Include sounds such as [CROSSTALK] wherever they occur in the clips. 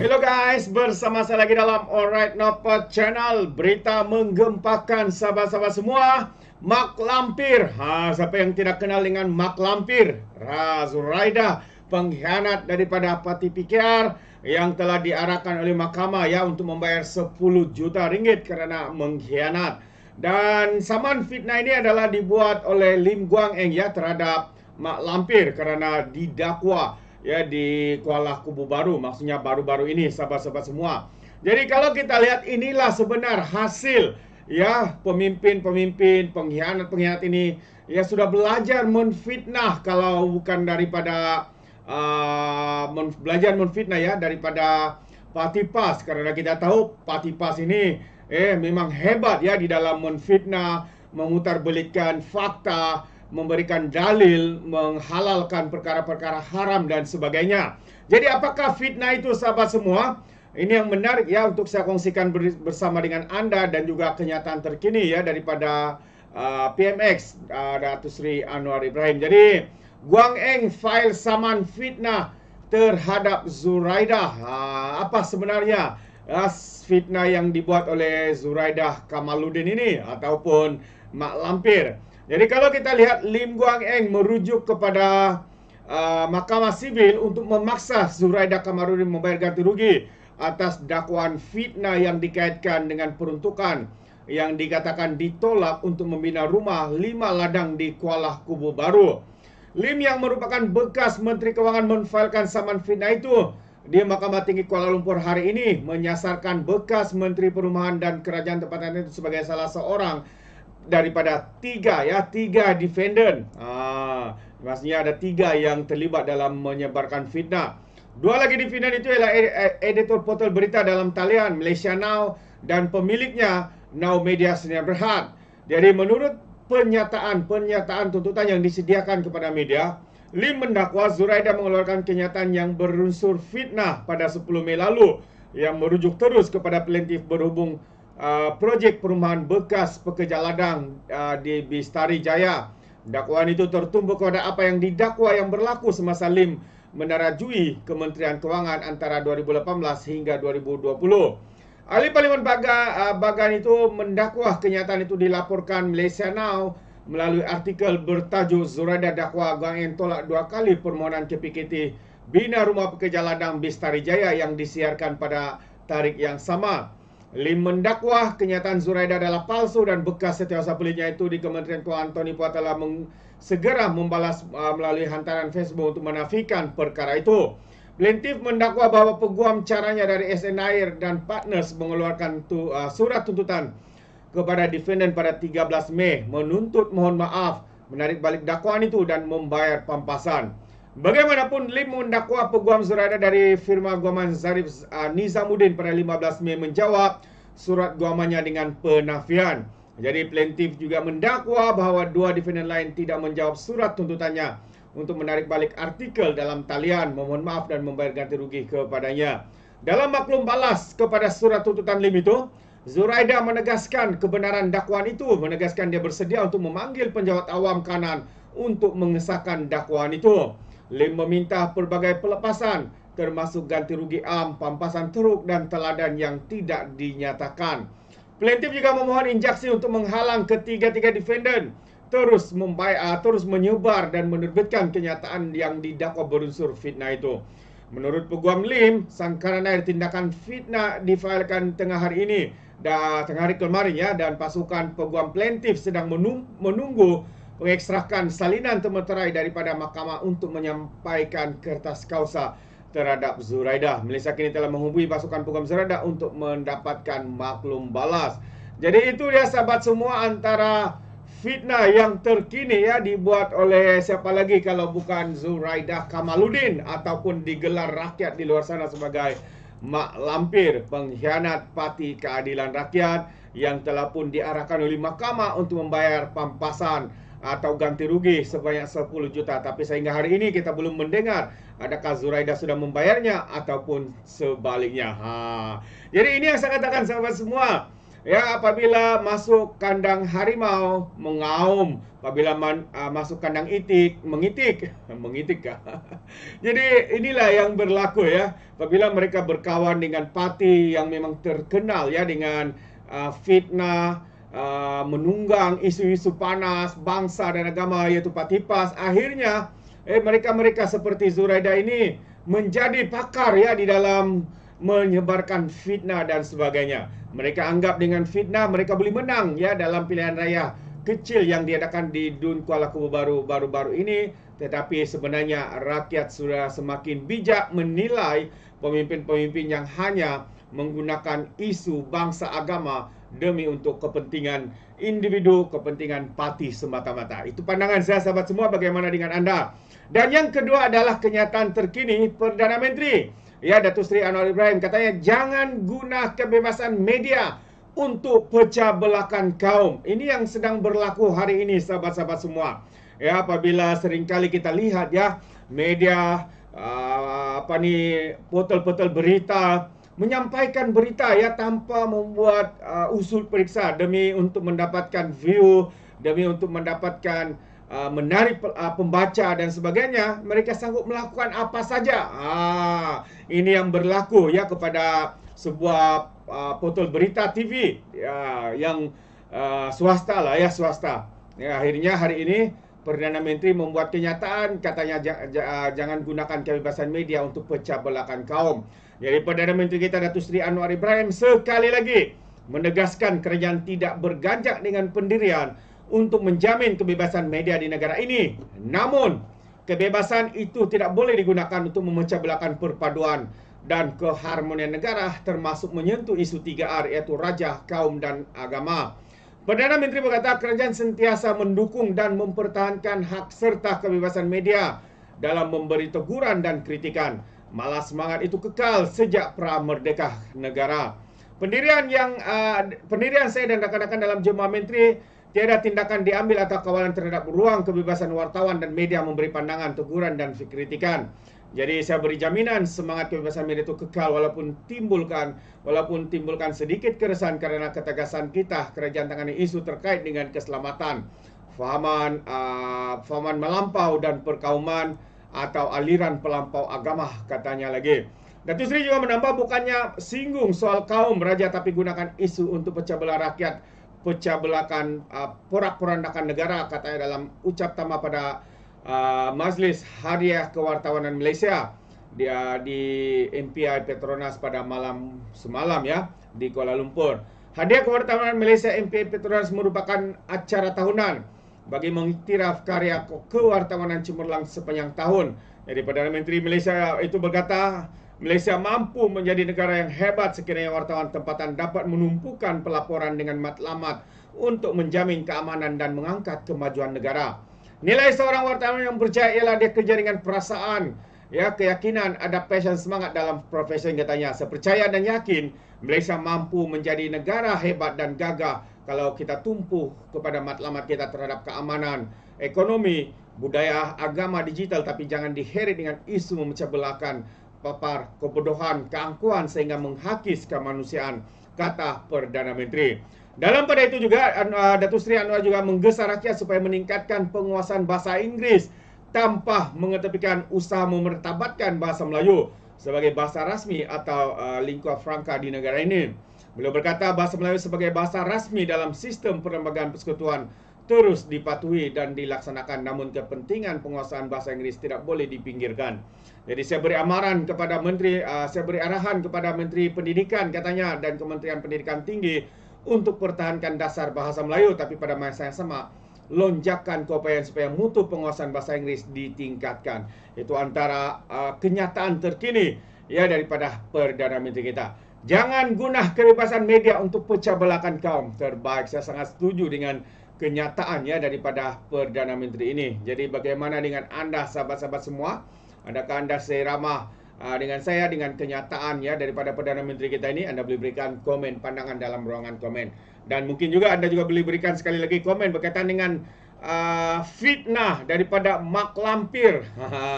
Hello guys, bersama saya lagi dalam Alright Nopat Channel Berita menggempakan sahabat-sahabat semua Mak Lampir ha, Siapa yang tidak kenal dengan Mak Lampir Razuraida Pengkhianat daripada Pati PKR Yang telah diarahkan oleh mahkamah ya Untuk membayar 10 juta ringgit Kerana mengkhianat Dan saman fitnah ini adalah dibuat oleh Lim Guang Eng ya Terhadap Mak Lampir Kerana didakwa ya di Kuala Kubu Baru, maksudnya baru-baru ini sahabat-sahabat semua. Jadi kalau kita lihat inilah sebenar hasil ya pemimpin-pemimpin pengkhianat-pengkhianat ini ya sudah belajar menfitnah kalau bukan daripada uh, men belajar menfitnah ya daripada Patipas karena kita tahu Patipas ini eh memang hebat ya di dalam menfitnah, memutarbelitkan fakta memberikan dalil, menghalalkan perkara-perkara haram dan sebagainya. Jadi apakah fitnah itu sahabat semua? Ini yang menarik ya untuk saya kongsikan bersama dengan Anda dan juga kenyataan terkini ya daripada uh, PMX uh, Datu Sri Anwar Ibrahim. Jadi Guang Eng file saman fitnah terhadap Zuraidah. Uh, apa sebenarnya uh, fitnah yang dibuat oleh Zuraidah Kamaludin ini ataupun Mak Lampir? Jadi kalau kita lihat Lim Guang Eng merujuk kepada uh, Mahkamah Sivil untuk memaksa Zuraida Kamarudin membayar ganti rugi atas dakwaan fitnah yang dikaitkan dengan peruntukan yang dikatakan ditolak untuk membina rumah lima ladang di Kuala Kubu Baru. Lim yang merupakan bekas Menteri Kewangan menfailkan saman fitnah itu di Mahkamah Tinggi Kuala Lumpur hari ini menyasarkan bekas Menteri Perumahan dan Kerajaan Tempatan itu sebagai salah seorang daripada tiga ya tiga defendant ah maksudnya ada tiga yang terlibat dalam menyebarkan fitnah dua lagi defendant itu ialah editor portal berita dalam talian Malaysia Now dan pemiliknya Now Media Sdn Bhd jadi menurut penyataan penyataan tuntutan yang disediakan kepada media Lim mendakwa Zuraida mengeluarkan kenyataan yang berunsur fitnah pada 10 Mei lalu yang merujuk terus kepada plaintif berhubung Ah, projek perumahan bekas pekerja ladang uh, di Bistari Jaya. Dakwaan itu tertumpu kepada apa yang didakwa yang berlaku semasa Lim menarajui Kementerian Kewangan antara 2018 hingga 2020. Ahli Parlimen Baga, ah, Bagan itu mendakwa kenyataan itu dilaporkan Malaysia Now melalui artikel bertajuk Zuraida dakwa Gang tolak dua kali permohonan KPKT bina rumah pekerja ladang Bistari Jaya yang disiarkan pada tarikh yang sama. Lim mendakwa kenyataan Zuraida adalah palsu dan bekas setiausaha belinya itu di Kementerian Keuangan Tony Puat telah meng- segera membalas uh, melalui hantaran Facebook untuk menafikan perkara itu. Lintif mendakwa bahawa peguam caranya dari SN Air dan Partners mengeluarkan tu, uh, surat tuntutan kepada defendant pada 13 Mei menuntut mohon maaf menarik balik dakwaan itu dan membayar pampasan. Bagaimanapun Lim mendakwa peguam surada dari firma guaman Zarif ah, Nizamuddin pada 15 Mei menjawab surat guamannya dengan penafian. Jadi plaintif juga mendakwa bahawa dua defendant lain tidak menjawab surat tuntutannya untuk menarik balik artikel dalam talian memohon maaf dan membayar ganti rugi kepadanya. Dalam maklum balas kepada surat tuntutan Lim itu, Zuraida menegaskan kebenaran dakwaan itu, menegaskan dia bersedia untuk memanggil penjawat awam kanan untuk mengesahkan dakwaan itu. Lim meminta pelbagai pelepasan termasuk ganti rugi am, pampasan teruk dan teladan yang tidak dinyatakan. Plaintiff juga memohon injaksi untuk menghalang ketiga-tiga defendant terus membaya, ah, terus menyebar dan menerbitkan kenyataan yang didakwa berunsur fitnah itu. Menurut Peguam Lim, sangkaran air tindakan fitnah difailkan tengah hari ini dan tengah hari kemarin ya dan pasukan Peguam Plaintiff sedang menunggu mengekstrakan salinan termeterai daripada mahkamah untuk menyampaikan kertas kausa terhadap Zuraida. Malaysia kini telah menghubungi pasukan pukul Zuraida untuk mendapatkan maklum balas. Jadi itu dia sahabat semua antara fitnah yang terkini ya dibuat oleh siapa lagi kalau bukan Zuraida Kamaludin ataupun digelar rakyat di luar sana sebagai Mak Lampir pengkhianat parti keadilan rakyat yang telah pun diarahkan oleh mahkamah untuk membayar pampasan atau ganti rugi sebanyak 10 juta tapi sehingga hari ini kita belum mendengar adakah Zuraida sudah membayarnya ataupun sebaliknya. Ha. Jadi ini yang saya katakan sahabat semua. Ya, apabila masuk kandang harimau mengaum, apabila man, uh, masuk kandang itik mengitik, [LAUGHS] mengitik. Ya. [LAUGHS] Jadi inilah yang berlaku ya. Apabila mereka berkawan dengan pati yang memang terkenal ya dengan uh, fitnah uh, menunggang isu-isu panas bangsa dan agama iaitu Patipas akhirnya eh mereka-mereka seperti Zuraida ini menjadi pakar ya di dalam menyebarkan fitnah dan sebagainya. Mereka anggap dengan fitnah mereka boleh menang ya dalam pilihan raya kecil yang diadakan di Dun Kuala Kubu baru baru-baru ini tetapi sebenarnya rakyat sudah semakin bijak menilai pemimpin-pemimpin yang hanya menggunakan isu bangsa agama demi untuk kepentingan individu, kepentingan parti semata-mata. Itu pandangan saya sahabat semua bagaimana dengan anda. Dan yang kedua adalah kenyataan terkini Perdana Menteri. Ya, Datuk Seri Anwar Ibrahim katanya jangan guna kebebasan media untuk pecah belakan kaum. Ini yang sedang berlaku hari ini sahabat-sahabat semua. Ya, apabila seringkali kita lihat ya media uh, apa ni portal-portal berita menyampaikan berita ya tanpa membuat uh, usul periksa demi untuk mendapatkan view demi untuk mendapatkan uh, menarik uh, pembaca dan sebagainya mereka sanggup melakukan apa saja ah ini yang berlaku ya kepada sebuah uh, portal berita TV ya yang uh, swasta lah ya swasta ya akhirnya hari ini Perdana Menteri membuat kenyataan katanya jangan gunakan kebebasan media untuk pecah belakang kaum. Jadi Perdana Menteri kita Datuk Seri Anwar Ibrahim sekali lagi menegaskan kerajaan tidak berganjak dengan pendirian untuk menjamin kebebasan media di negara ini. Namun, kebebasan itu tidak boleh digunakan untuk memecah belakang perpaduan dan keharmonian negara termasuk menyentuh isu 3R iaitu raja, kaum dan agama. Perdana Menteri berkata kerajaan sentiasa mendukung dan mempertahankan hak serta kebebasan media dalam memberi teguran dan kritikan. Malah semangat itu kekal sejak pra merdeka negara. Pendirian yang uh, pendirian saya dan rakan-rakan dalam jemaah menteri tiada tindakan diambil atau kawalan terhadap ruang kebebasan wartawan dan media memberi pandangan, teguran dan kritikan. Jadi saya beri jaminan semangat kebebasan media itu kekal walaupun timbulkan walaupun timbulkan sedikit keresahan kerana ketegasan kita kerajaan tangani isu terkait dengan keselamatan fahaman uh, fahaman melampau dan perkauman atau aliran pelampau agama katanya lagi. Datuk Sri juga menambah bukannya singgung soal kaum raja tapi gunakan isu untuk pecah belah rakyat, pecah belakan uh, ah, porak-porandakan negara katanya dalam ucap tama pada uh, Majlis Hadiah Kewartawanan Malaysia di, ah, di MPI Petronas pada malam semalam ya di Kuala Lumpur. Hadiah Kewartawanan Malaysia MPI Petronas merupakan acara tahunan bagi mengiktiraf karya kewartawanan cemerlang sepanjang tahun. Jadi Perdana Menteri Malaysia itu berkata, Malaysia mampu menjadi negara yang hebat sekiranya wartawan tempatan dapat menumpukan pelaporan dengan matlamat untuk menjamin keamanan dan mengangkat kemajuan negara. Nilai seorang wartawan yang berjaya ialah dia kerja dengan perasaan, ya keyakinan, ada passion semangat dalam profesi yang katanya. Saya percaya dan yakin Malaysia mampu menjadi negara hebat dan gagah kalau kita tumpu kepada matlamat kita terhadap keamanan, ekonomi, budaya, agama, digital tapi jangan diheret dengan isu memecah belakan papar kebodohan, keangkuhan sehingga menghakis kemanusiaan kata Perdana Menteri. Dalam pada itu juga, uh, Datuk Seri Anwar juga menggesa rakyat supaya meningkatkan penguasaan bahasa Inggeris tanpa mengetepikan usaha memertabatkan bahasa Melayu sebagai bahasa rasmi atau uh, lingua franca di negara ini. Beliau berkata bahasa Melayu sebagai bahasa rasmi dalam sistem perlembagaan persekutuan terus dipatuhi dan dilaksanakan namun kepentingan penguasaan bahasa Inggeris tidak boleh dipinggirkan. Jadi saya beri amaran kepada menteri uh, saya beri arahan kepada menteri pendidikan katanya dan Kementerian Pendidikan Tinggi untuk pertahankan dasar bahasa Melayu tapi pada masa yang sama lonjakan keupayaan supaya mutu penguasaan bahasa Inggeris ditingkatkan. Itu antara uh, kenyataan terkini ya daripada perdana menteri kita. Jangan guna kebebasan media untuk pecah belakan kaum. Terbaik saya sangat setuju dengan kenyataan ya daripada Perdana Menteri ini. Jadi bagaimana dengan anda sahabat-sahabat semua? Adakah anda seirama ah, dengan saya dengan kenyataan ya daripada Perdana Menteri kita ini? Anda boleh berikan komen pandangan dalam ruangan komen. Dan mungkin juga anda juga boleh berikan sekali lagi komen berkaitan dengan uh, fitnah daripada Mak Lampir.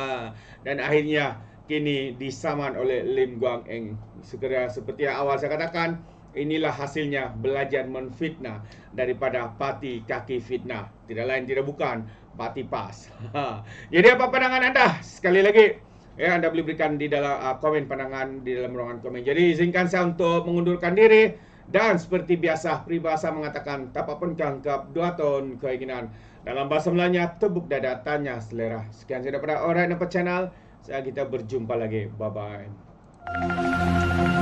[LAUGHS] Dan akhirnya kini disaman oleh Lim Guang Eng. Segera seperti yang awal saya katakan, inilah hasilnya belajar menfitnah daripada parti kaki fitnah. Tidak lain tidak bukan parti PAS. [LAUGHS] Ha. Jadi apa pandangan anda? Sekali lagi ya anda boleh berikan di dalam uh, komen pandangan di dalam ruangan komen. Jadi izinkan saya untuk mengundurkan diri dan seperti biasa peribahasa mengatakan tak apa pun kangkap dua tahun keinginan dalam bahasa Melayunya tebuk dada tanya selera. Sekian saja pada orang yang right, channel. Saya kita berjumpa lagi. Bye bye. Música